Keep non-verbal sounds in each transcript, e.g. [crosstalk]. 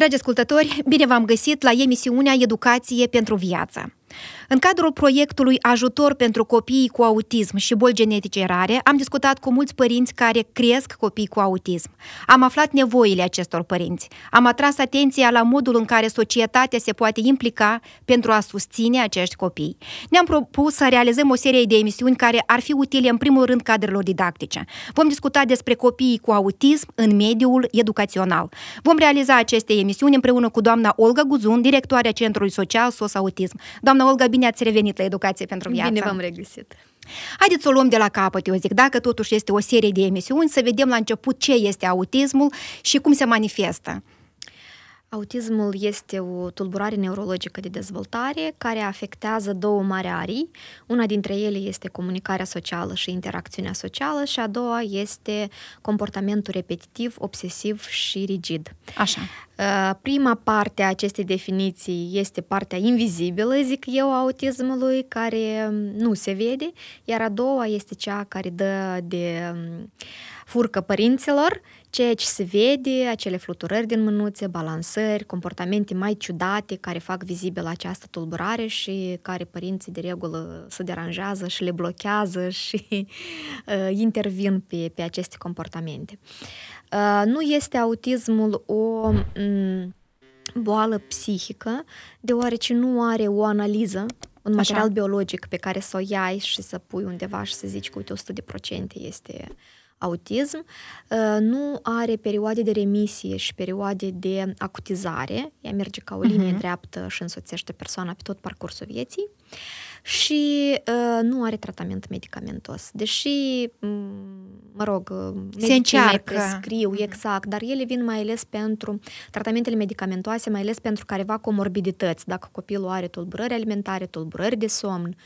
Dragi ascultători, bine v-am găsit la emisiunea Educație pentru Viață. În cadrul proiectului Ajutor pentru copiii cu autism și boli genetice rare, am discutat cu mulți părinți care cresc copii cu autism. Am aflat nevoile acestor părinți. Am atras atenția la modul în care societatea se poate implica pentru a susține acești copii. Ne-am propus să realizăm o serie de emisiuni care ar fi utile în primul rând cadrelor didactice. Vom discuta despre copiii cu autism în mediul educațional. Vom realiza aceste emisiuni împreună cu doamna Olga Guzun, directoarea Centrului Social SOS Autism. Doamna Doamna Olga, bine ați revenit la Educație pentru Viață. Bine v-am regăsit. Haideți să o luăm de la capăt, eu zic, dacă totuși este o serie de emisiuni, să vedem la început ce este autismul și cum se manifestă. Autismul este o tulburare neurologică de dezvoltare care afectează două mari arii. Una dintre ele este comunicarea socială și interacțiunea socială și a doua este comportamentul repetitiv, obsesiv și rigid. Așa. Prima parte a acestei definiții este partea invizibilă, zic eu, a autismului, care nu se vede, iar a doua este cea care dă de furcă părinților, ceea ce se vede, acele fluturări din mânuțe, balansări, comportamente mai ciudate care fac vizibilă această tulburare și care părinții de regulă se deranjează și le blochează și uh, [laughs] intervin pe, pe aceste comportamente. Nu este autismul o boală psihică, deoarece nu are o analiză un material Așa. biologic pe care să o iai și să pui undeva și să zici că uite 100% este autism ă, nu are perioade de remisie și perioade de acutizare. Ea merge ca o mhm. linie uh-huh. dreaptă și însoțește persoana pe tot parcursul vieții și uh, nu are tratament medicamentos. Deși, mă rog, ă, se încearcă. prescriu, uh-huh. exact, dar ele vin mai ales pentru tratamentele medicamentoase, mai ales pentru careva comorbidități. Dacă copilul are tulburări alimentare, tulburări de somn,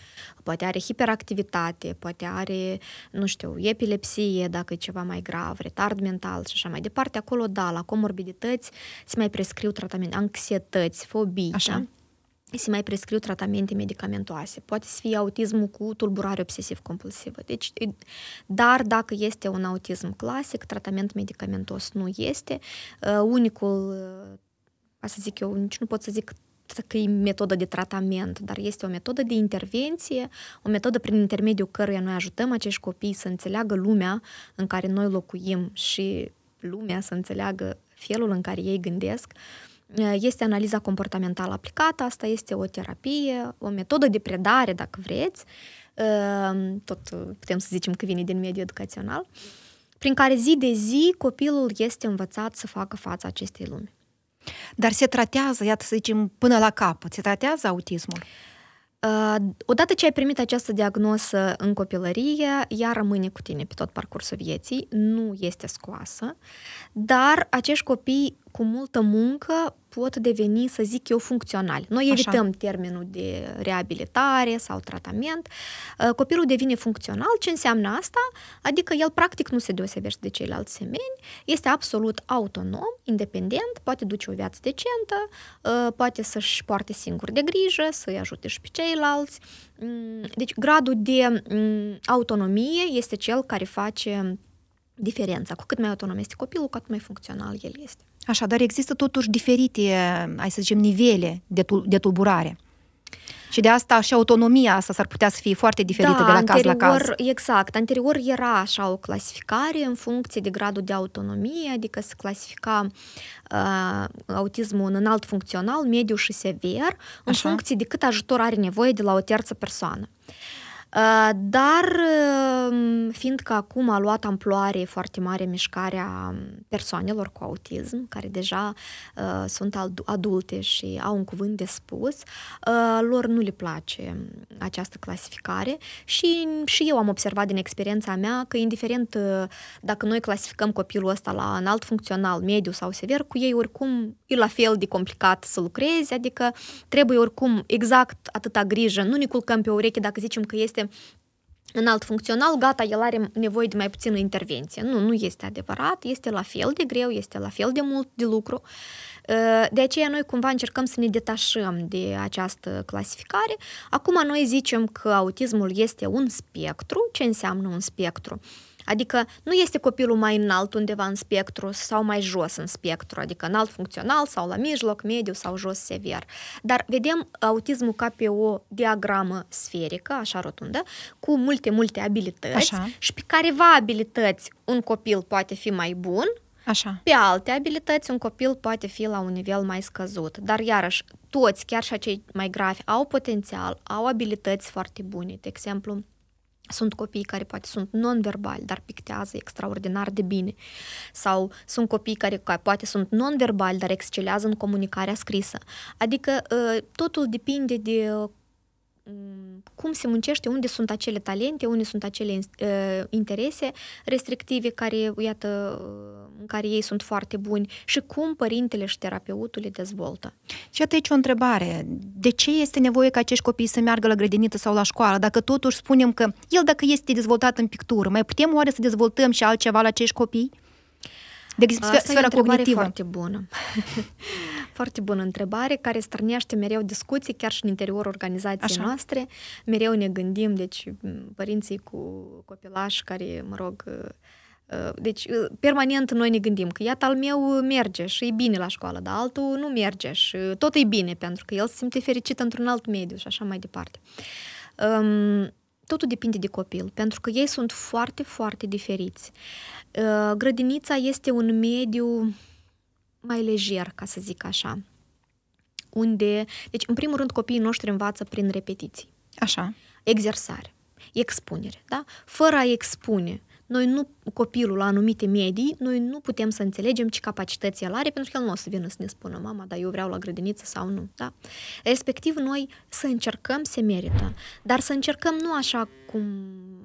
poate are hiperactivitate, poate are, nu știu, epilepsie, dacă e ceva mai grav, retard mental și așa mai departe, acolo, da, la comorbidități se mai prescriu tratamente, anxietăți, fobii, așa. Da? se mai prescriu tratamente medicamentoase. Poate să fie autismul cu tulburare obsesiv-compulsivă. Deci, dar dacă este un autism clasic, tratament medicamentos nu este. Uh, unicul, uh, să zic eu, nici nu pot să zic că e metodă de tratament, dar este o metodă de intervenție, o metodă prin intermediul căruia noi ajutăm acești copii să înțeleagă lumea în care noi locuim și lumea să înțeleagă felul în care ei gândesc. Este analiza comportamentală aplicată, asta este o terapie, o metodă de predare, dacă vreți, ehm, tot putem să zicem că vine din mediul educațional, prin care zi de zi copilul este învățat să facă fața acestei lumi dar se tratează, iată să zicem, până la capăt, se tratează autismul? Uh, odată ce ai primit această diagnosă în copilărie, ea rămâne cu tine pe tot parcursul vieții, nu este scoasă, dar acești copii cu multă muncă pot deveni, să zic eu, funcționali. Noi Așa. evităm termenul de reabilitare sau tratament. Uh, copilul devine funcțional. Ce înseamnă asta? Adică el practic nu se deosebește de ceilalți semeni, este absolut autonom, independent, poate duce o viață decentă, uh, poate să-și poarte singur de grijă, să-i ajute și pe ceilalți. Mm, deci gradul de mm, autonomie este cel care face diferența. Cu cât mai autonom este copilul, cu atât mai funcțional el este. Așa, dar există totuși diferite, hai să zicem, nivele de, tul- de tulburare. Și de asta și autonomia asta s-ar putea să fie foarte diferită da, de la anterior, caz la caz. Exact. Anterior era așa o clasificare în funcție de gradul de autonomie, adică se clasifica uh, autismul în înalt funcțional, mediu și sever, în așa. funcție de cât ajutor are nevoie de la o terță persoană. Uh, Uh, dar, uh, fiindcă acum a luat amploare foarte mare mișcarea persoanelor cu autism, care deja uh, sunt adulte și au un cuvânt de spus, uh, lor nu le place această clasificare și, și eu am observat din experiența mea că, indiferent uh, dacă noi clasificăm copilul ăsta la alt funcțional, mediu sau sever, cu ei oricum e la fel de complicat să lucrezi, adică trebuie oricum exact atâta grijă, nu ne culcăm pe ureche dacă zicem că este înalt funcțional, gata, el are nevoie de mai puțină intervenție. Nu, nu este adevărat, este la fel de greu, este la fel de mult de lucru. Uh, de aceea noi cumva încercăm să ne detașăm de această clasificare. Acum noi zicem că autismul este un spectru. Ce înseamnă un spectru? Adică nu este copilul mai înalt undeva în spectru sau mai jos în spectru, adică înalt funcțional sau la mijloc, mediu sau jos sever. Dar vedem autismul ca pe o diagramă sferică, așa rotundă, cu multe, multe abilități așa. și pe careva abilități un copil poate fi mai bun, Așa. Pe alte abilități, un copil poate fi la un nivel mai scăzut. Dar, iarăși, toți, chiar și acei mai gravi, au potențial, au abilități foarte bune. De exemplu, sunt copii care poate sunt non-verbali, dar pictează extraordinar de bine. Sau sunt copii care poate sunt non-verbali, dar excelează în comunicarea scrisă. Adică ă, totul depinde de Mm, cum se muncește, unde sunt acele talente, unde sunt acele uh, interese restrictive care, iată, în care ei sunt foarte buni și cum părintele și terapeutul le dezvoltă. Și atât aici o întrebare. De ce este nevoie ca acești copii să meargă la grădiniță sau la școală? Dacă totuși spunem că el dacă este dezvoltat în pictură, mai putem oare să dezvoltăm și altceva la acești copii? De exemplu, Asta sfera e o cognitivă. foarte bună. [laughs] Foarte bună întrebare, care strănește mereu discuții, chiar și în interiorul organizației Așa. noastre. Mereu ne gândim, deci părinții cu copilași care, mă rog, uh, uh, deci, uh, permanent noi ne gândim că iată al meu merge și e bine la școală, dar altul nu merge și tot e bine pentru că el se simte fericit într-un alt mediu și așa mai departe. Um, totul depinde de copil, pentru că ei sunt foarte, foarte diferiți. Uh, grădinița este un mediu mai lejer, ca să zic așa. Unde, deci, în primul rând, copiii noștri învață prin repetiții. Așa. Exersare, expunere, da? Fără a expune noi nu, copilul la anumite medii, noi nu putem să înțelegem ce capacități el are, pentru că el nu o să vină să ne spună, mama, dar eu vreau la grădiniță sau nu, da? Respectiv, noi să încercăm se merită, dar să încercăm nu așa cum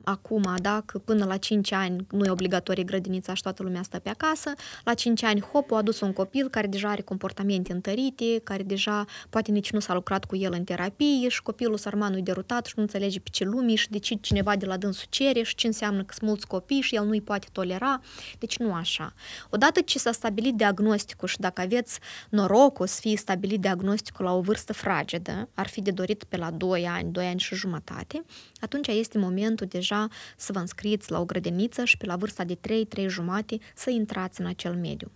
acum, da, că până la 5 ani nu e obligatorie grădinița și toată lumea stă pe acasă, la 5 ani, hop, a adus un copil care deja are comportamente întărite, care deja poate nici nu s-a lucrat cu el în terapie și copilul sărmanul e derutat și nu înțelege pe ce lumii și de ce cineva de la dânsul cere și ce înseamnă că sunt mulți copii și el nu îi poate tolera. Deci nu așa. Odată ce s-a stabilit diagnosticul și dacă aveți norocul să fie stabilit diagnosticul la o vârstă fragedă, ar fi de dorit pe la 2 ani, 2 ani și jumătate, atunci este momentul deja deja să vă înscriți la o grădiniță și pe la vârsta de 3-3 jumate să intrați în acel mediu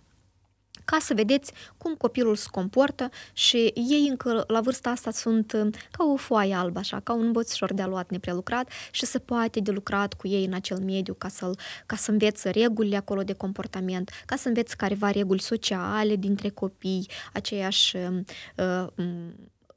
ca să vedeți cum copilul se comportă și ei încă la vârsta asta sunt uh, ca o foaie albă, așa, ca un bățișor de aluat neprelucrat și se poate de lucrat cu ei în acel mediu ca, să ca să înveți regulile acolo de comportament, ca să înveți careva reguli sociale dintre copii, aceeași uh, uh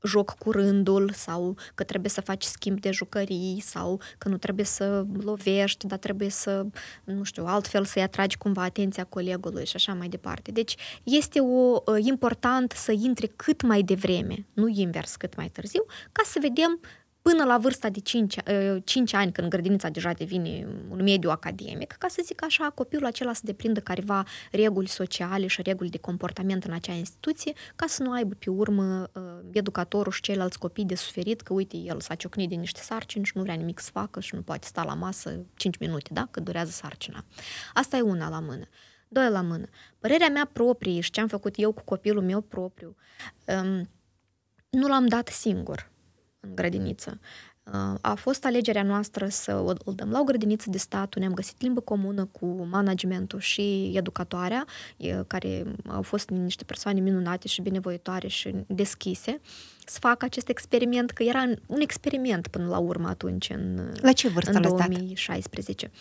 joc cu rândul sau că trebuie să faci schimb de jucării sau că nu trebuie să lovești, dar trebuie să, nu știu, altfel să-i atragi cumva atenția colegului și așa mai departe. Deci este o, ă, important să intri cât mai devreme, nu invers cât mai târziu, ca să vedem până la vârsta de 5, 5 ă, ani, când grădinița deja devine un mediu academic, ca să zic așa, copilul acela să deprindă careva reguli sociale și reguli de comportament în acea instituție, ca să nu aibă pe urmă ă, educatorul și ceilalți copii de suferit că, uite, el s-a ciocnit de niște sarcini și nu vrea nimic să facă și nu poate sta la masă 5 minute, da? Cât durează sarcina. Asta e una la mână. Doi la mână. Părerea mea proprie și ce am făcut eu cu copilul meu propriu, um, nu l-am dat singur în grădiniță. A fost alegerea noastră să o, dăm la o grădiniță de stat, ne-am găsit limbă comună cu managementul și educatoarea, care au fost niște persoane minunate și binevoitoare și deschise, să facă acest experiment, că era un experiment până la urmă atunci, în, la ce vârstă în 2016.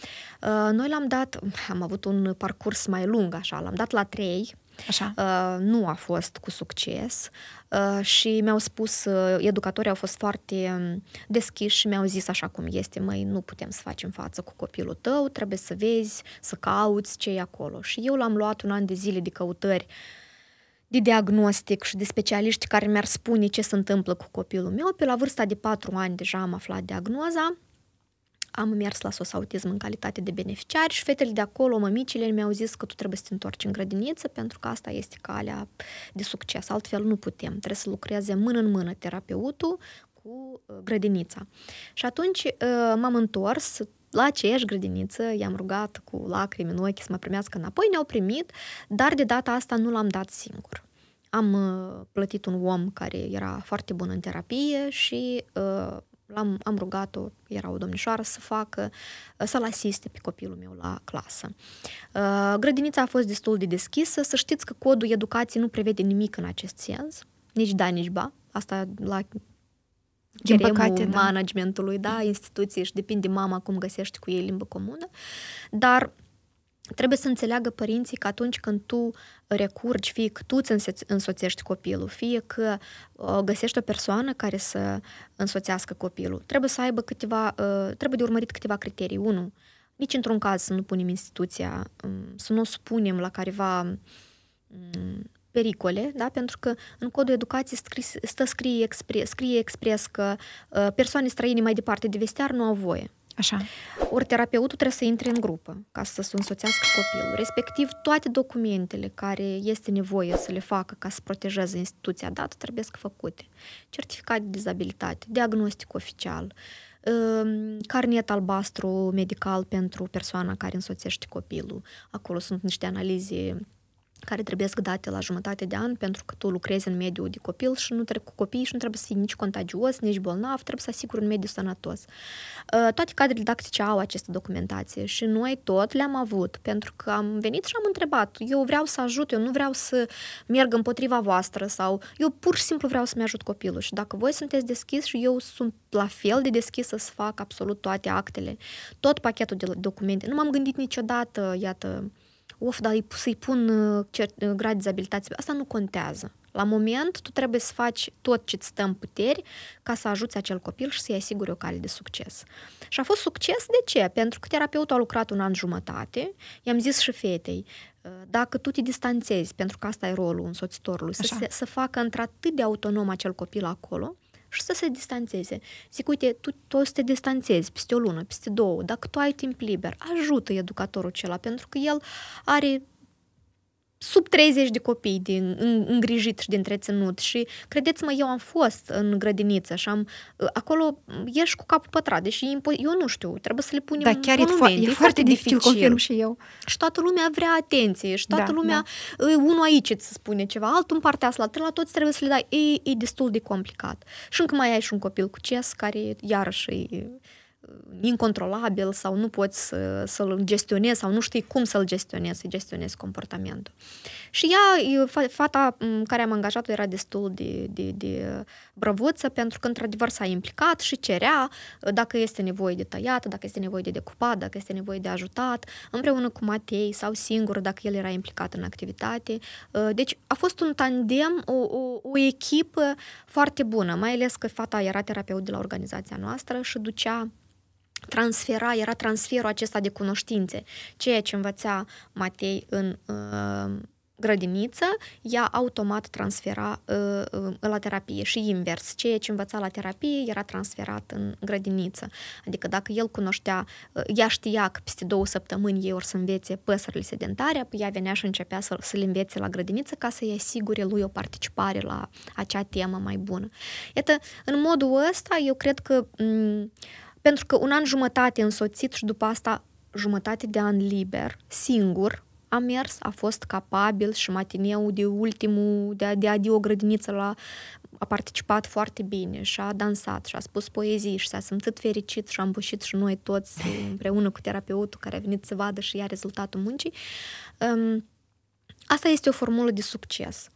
Uh, noi l-am dat, am avut un parcurs mai lung așa, l-am dat la trei. Așa. Uh, nu a fost cu succes uh, și mi-au spus, uh, educatorii au fost foarte um, deschiși și mi-au zis așa cum este, măi, nu putem să facem față cu copilul tău, trebuie să vezi, să cauți ce e acolo. Și eu l-am luat un an de zile de căutări de diagnostic și de specialiști care mi-ar spune ce se întâmplă cu copilul meu. Pe la vârsta de 4 ani deja am aflat diagnoza am mers la SOS Autism în calitate de beneficiar și fetele de acolo, mămicile, mi-au zis că tu trebuie să te întorci în grădiniță pentru că asta este calea de succes, altfel nu putem. Trebuie să lucreze mână în mână terapeutul cu uh, grădinița. Și atunci uh, m-am întors, la aceeași grădiniță, i-am rugat cu lacrimi în ochi să mă primească înapoi, ne-au primit, dar de data asta nu l-am dat singur. Am uh, plătit un om care era foarte bun în terapie și uh, L-am, am rugat-o, era o domnișoară, să facă, să-l asiste pe copilul meu la clasă. Uh, grădinița a fost destul de deschisă. Să știți că codul educației nu prevede nimic în acest sens. Nici da, nici ba. Asta la din păcate, da. managementului, da, instituției și depinde mama cum găsești cu ei limbă comună. Dar Trebuie să înțeleagă părinții că atunci când tu recurgi, fie că tu îți însoțești copilul, fie că uh, găsești o persoană care să însoțească copilul, trebuie să aibă câteva, uh, trebuie de urmărit câteva criterii. Unu, nici într-un caz să nu punem instituția, um, să nu o spunem la careva mm, pericole, da? pentru că în codul educației stă scrie expres, scrie expres că uh, persoane străine mai departe de vestiar nu au voie. Așa. Ori terapeutul trebuie să intre în grupă ca să se însoțească copilul. Respectiv, toate documentele care este nevoie să le facă ca să protejeze instituția dată trebuie să făcute. Certificat de dizabilitate, diagnostic oficial, um, carnet albastru medical pentru persoana care însoțește copilul. Acolo sunt niște analize care trebuie date la jumătate de an pentru că tu lucrezi în mediul de copil și nu trebuie cu copii și nu trebuie să fii nici contagios, nici bolnav, trebuie să asiguri un mediu sănătos. Uh, toate cadrele didactice au această documentație și noi tot le-am avut pentru că am venit și am întrebat, eu vreau să ajut, eu nu vreau să merg împotriva voastră sau eu pur și simplu vreau să-mi ajut copilul și dacă voi sunteți deschis și eu sunt la fel de deschis să fac absolut toate actele, tot pachetul de documente. Nu m-am gândit niciodată, iată, of, dar să-i pun uh, uh, grad de dizabilitate. asta nu contează. La moment, tu trebuie să faci tot ce-ți stă în puteri ca să ajuți acel copil și să-i asiguri o cale de succes. Și a fost succes de ce? Pentru că terapeutul a lucrat un an jumătate, i-am zis și fetei, uh, dacă tu te distanțezi, pentru că asta e rolul însoțitorului, să, se, să facă într-atât de autonom acel copil acolo, și să se distanțeze. Zic, uite, tu, o să te distanțezi peste o lună, peste două, dacă tu ai timp liber, ajută educatorul acela, pentru că el are sub 30 de copii de îngrijit și de întreținut și credeți-mă, eu am fost în grădiniță și am, uh, acolo ieși cu capul pătrat, deși eu nu știu, trebuie să le punem Da, chiar e, fo- e, e foarte dificil, dificil, confirm și eu. Și toată lumea vrea atenție și toată da, lumea, da. unul aici îți spune ceva, altul în partea asta, la toți trebuie să le dai, e, e destul de complicat. Și încă mai ai și un copil cu CES care iarăși e, Uh, incontrolabil sau nu poți să, să-l gestionezi sau nu știi cum să-l gestionezi, să gestionezi comportamentul. Și ea, fata care am angajat-o era destul de, de, de brăvuță pentru că într-adevăr s-a implicat și cerea uh, dacă este nevoie de tăiat, dacă este nevoie de decupat, dacă este nevoie de ajutat, împreună cu Matei sau singur dacă el era implicat în activitate. Uh, deci a fost un tandem, o, o, o echipă foarte bună, mai ales că fata era terapeut de la organizația noastră și ducea transfera, era transferul acesta de cunoștințe. Ceea ce învăța Matei în uh, grădiniță, ea automat transfera uh, la terapie și invers. Ceea ce învăța la terapie era transferat în grădiniță. Adică dacă el cunoștea, uh, ea știa că peste două săptămâni ei or să învețe păsările sedentare, apoi ea venea și începea să, să le învețe la grădiniță ca să-i asigure lui o participare la acea temă mai bună. Iată, în modul ăsta, eu cred că m- pentru că un an jumătate însoțit și după asta jumătate de an liber, singur, a mers, a fost capabil și matineu de ultimul, de, de, de o grădiniță la a participat foarte bine și a dansat și a spus poezii și s-a simțit fericit și am îmbușit și noi toți împreună cu terapeutul care a venit să vadă și ia rezultatul muncii. Um, asta este o formulă de succes.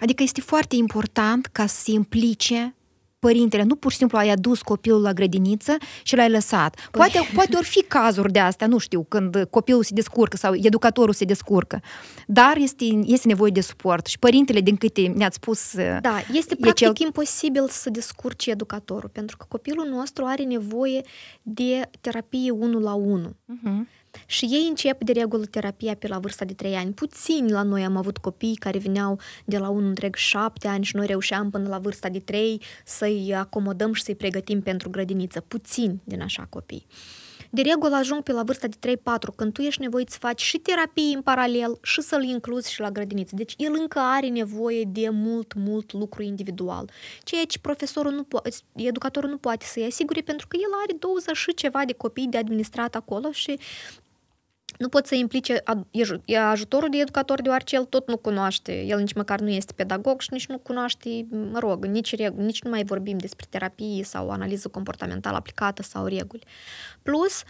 Adică este foarte important ca să se implice părintele, nu pur și simplu ai adus copilul la grădiniță și l-ai lăsat. Păi... Poate, poate ori fi cazuri de astea, nu știu, când copilul se descurcă sau educatorul se descurcă, dar este, este nevoie de suport și părintele, din câte ne-ați spus... Da, este practic cel... imposibil să descurci educatorul, pentru că copilul nostru are nevoie de terapie unul la unul. Uh-huh. Și ei încep de regulă terapia pe la vârsta de 3 ani. Puțini la noi am avut copii care veneau de la un întreg 7 ani și noi reușeam până la vârsta de 3 să-i acomodăm și să-i pregătim pentru grădiniță. Puțini din așa copii. Uh, de regulă ajung pe la vârsta de 3-4, când tu ești nevoit să faci și terapie în paralel și să-l incluzi și la grădiniță. Deci el încă are nevoie de mult, mult lucru individual. Ceea ce profesorul nu poate, educatorul nu poate să-i asigure pentru că el are 20 și ceva de copii de administrat acolo și nu poți să implice ajutorul de educator, deoarece el tot nu cunoaște, el nici măcar nu este pedagog și nici nu cunoaște, mă rog, nici, reguli, nici nu mai vorbim despre terapie sau analiză comportamentală aplicată sau reguli. Plus,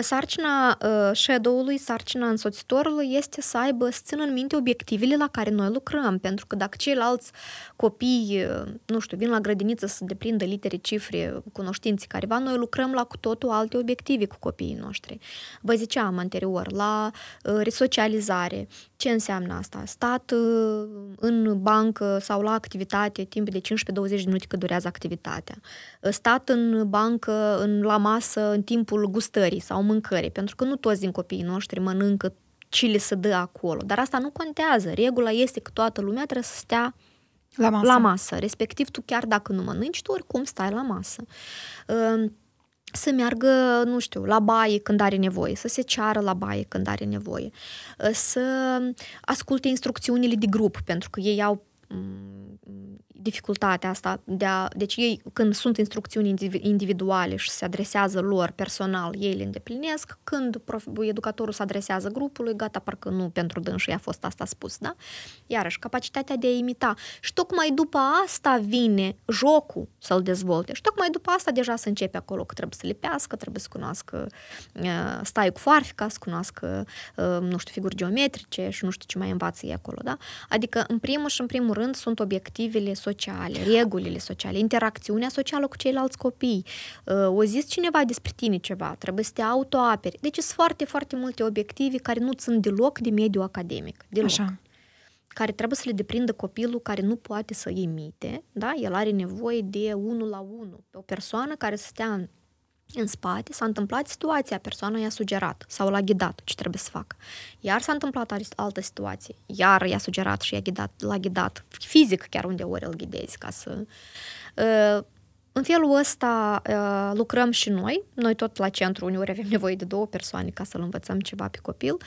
sarcina shadow-ului, sarcina însoțitorului este să aibă, să țină în minte obiectivele la care noi lucrăm, pentru că dacă ceilalți copii, nu știu, vin la grădiniță să deprindă litere, cifre, cunoștințe careva, noi lucrăm la cu totul alte obiective cu copiii noștri. Vă ziceam anterior, la uh, resocializare. Ce înseamnă asta? Stat uh, în bancă sau la activitate timp de 15-20 de minute că durează activitatea. Uh, stat în bancă, în, la masă, în timpul gustării sau mâncării, pentru că nu toți din copiii noștri mănâncă ce le se dă acolo. Dar asta nu contează. Regula este că toată lumea trebuie să stea la masă. La masă. Respectiv, tu chiar dacă nu mănânci, tu oricum stai la masă. Uh, să meargă, nu știu, la baie când are nevoie, să se ceară la baie când are nevoie, să asculte instrucțiunile de grup, pentru că ei au dificultatea asta de a... Deci ei, când sunt instrucțiuni individuale și se adresează lor personal, ei le îndeplinesc. Când prof, educatorul se adresează grupului, gata, parcă nu pentru dânsii a fost asta spus, da? Iarăși, capacitatea de a imita. Și tocmai după asta vine jocul să-l dezvolte. Și tocmai după asta deja să începe acolo că trebuie să lipească, trebuie să cunoască ă, stai cu farfica, să cunoască, ă, nu știu, figuri geometrice și nu știu ce mai învață ei acolo, da? Adică, în primul și în primul rând, sunt obiectivele, sociale, regulile sociale, interacțiunea socială cu ceilalți copii. Uh, o zis cineva despre tine ceva, trebuie să te autoaperi. Deci sunt foarte, foarte multe obiective care nu sunt deloc de mediul academic. Deloc. Așa care trebuie să le deprindă copilul care nu poate să imite da? El are nevoie de unul la unul, o persoană care să stea în în spate s-a întâmplat situația, persoana i-a sugerat sau l-a ghidat ce trebuie să facă. Iar s-a întâmplat altă situație, iar i-a sugerat și i-a ghidat, l-a ghidat fizic chiar unde ori îl ghidezi ca să... Uh, în felul ăsta uh, lucrăm și noi. Noi tot la centru uneori avem nevoie de două persoane ca să-l învățăm ceva pe copil, uh,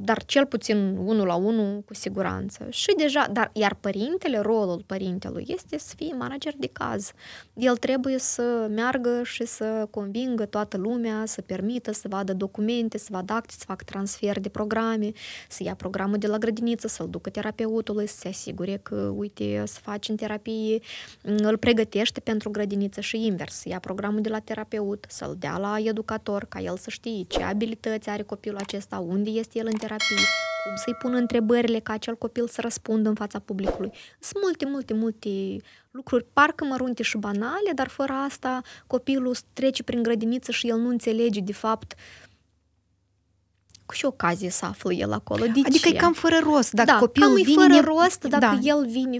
dar cel puțin unul la unul cu siguranță. Și deja, dar iar părintele, rolul părintelui este să fie manager de caz. El trebuie să meargă și să convingă toată lumea, să permită să vadă documente, să vadă acte, să fac transfer de programe, să ia programul de la grădiniță, să-l ducă terapeutului, să se asigure că, uite, să faci în terapie, îl pregătește pentru grădiniță și invers. Ia programul de la terapeut, să-l dea la educator, ca el să știe ce abilități are copilul acesta, unde este el în terapie, cum să-i pună întrebările ca acel copil să răspundă în fața publicului. Sunt multe, multe, multe lucruri, parcă mărunte și banale, dar fără asta copilul trece prin grădiniță și el nu înțelege de fapt uh, și ocazie să află el acolo. De adică ce? e cam fără rost. Dacă da, copilul cam vine, fără rost dacă da. el vine...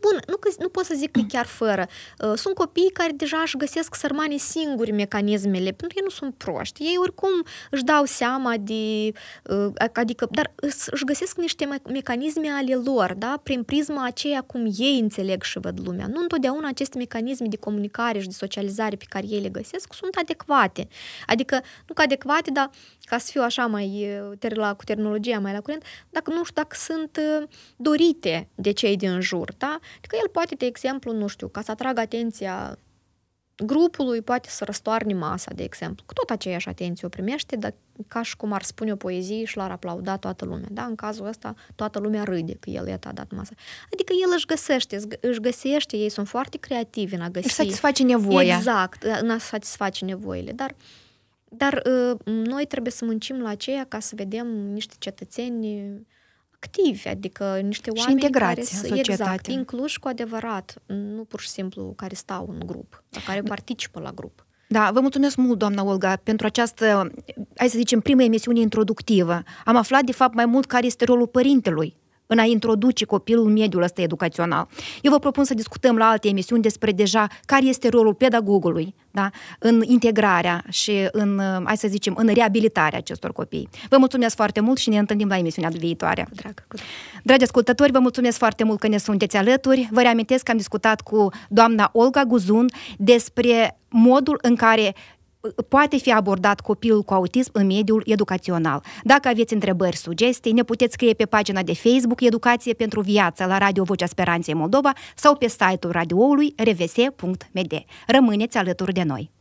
Bun, nu, că, nu pot să zic că e chiar fără. Uh, sunt copii care deja își găsesc sărmane singuri mecanismele, pentru că ei nu sunt proști. Ei oricum își dau seama de... Uh, adică, dar își găsesc niște mecanisme ale lor, da? Prin prisma aceea cum ei înțeleg și văd lumea. Nu întotdeauna aceste mecanisme de comunicare și de socializare pe care ei le găsesc sunt adecvate. Adică, nu că adecvate, dar ca să fiu așa mai ter la, cu terminologia mai la curent, dacă nu știu dacă sunt uh, dorite de cei din jur, da? Adică el poate, de exemplu, nu știu, ca să atragă atenția grupului, poate să răstoarne masa, de exemplu. Cu tot aceeași atenție o primește, dar ca și cum ar spune o poezie și l-ar aplauda toată lumea. Da? În cazul ăsta, toată lumea râde că el i-a dat masa. Adică el își găsește, își găsește, ei sunt foarte creativi în a găsi. Își satisface nevoia. Exact, în a satisface nevoile, dar uh, dar ă, noi trebuie să muncim la aceea ca să vedem niște cetățeni activi, adică niște oameni și integrați care să, exact, incluși cu adevărat, nu pur și simplu care stau în grup, dar care da. participă la grup. Da, vă mulțumesc mult, doamna Olga, pentru această, hai să zicem, primă emisiune introductivă. Am aflat, de fapt, mai mult care este rolul părintelui în a introduce copilul în mediul ăsta educațional. Eu vă propun să discutăm la alte emisiuni despre deja care este rolul pedagogului da? în integrarea și în, hai să zicem, în reabilitarea acestor copii. Vă mulțumesc foarte mult și ne întâlnim la emisiunea viitoare. drag, cu drag. Dragi ascultători, vă mulțumesc foarte mult că ne sunteți alături. Vă reamintesc că am discutat cu doamna Olga Guzun despre modul în care poate fi abordat copilul cu autism în mediul educațional. Dacă aveți întrebări, sugestii, ne puteți scrie pe pagina de Facebook Educație pentru Viață la Radio Vocea Speranței Moldova sau pe site-ul radioului revese.md. Rămâneți alături de noi!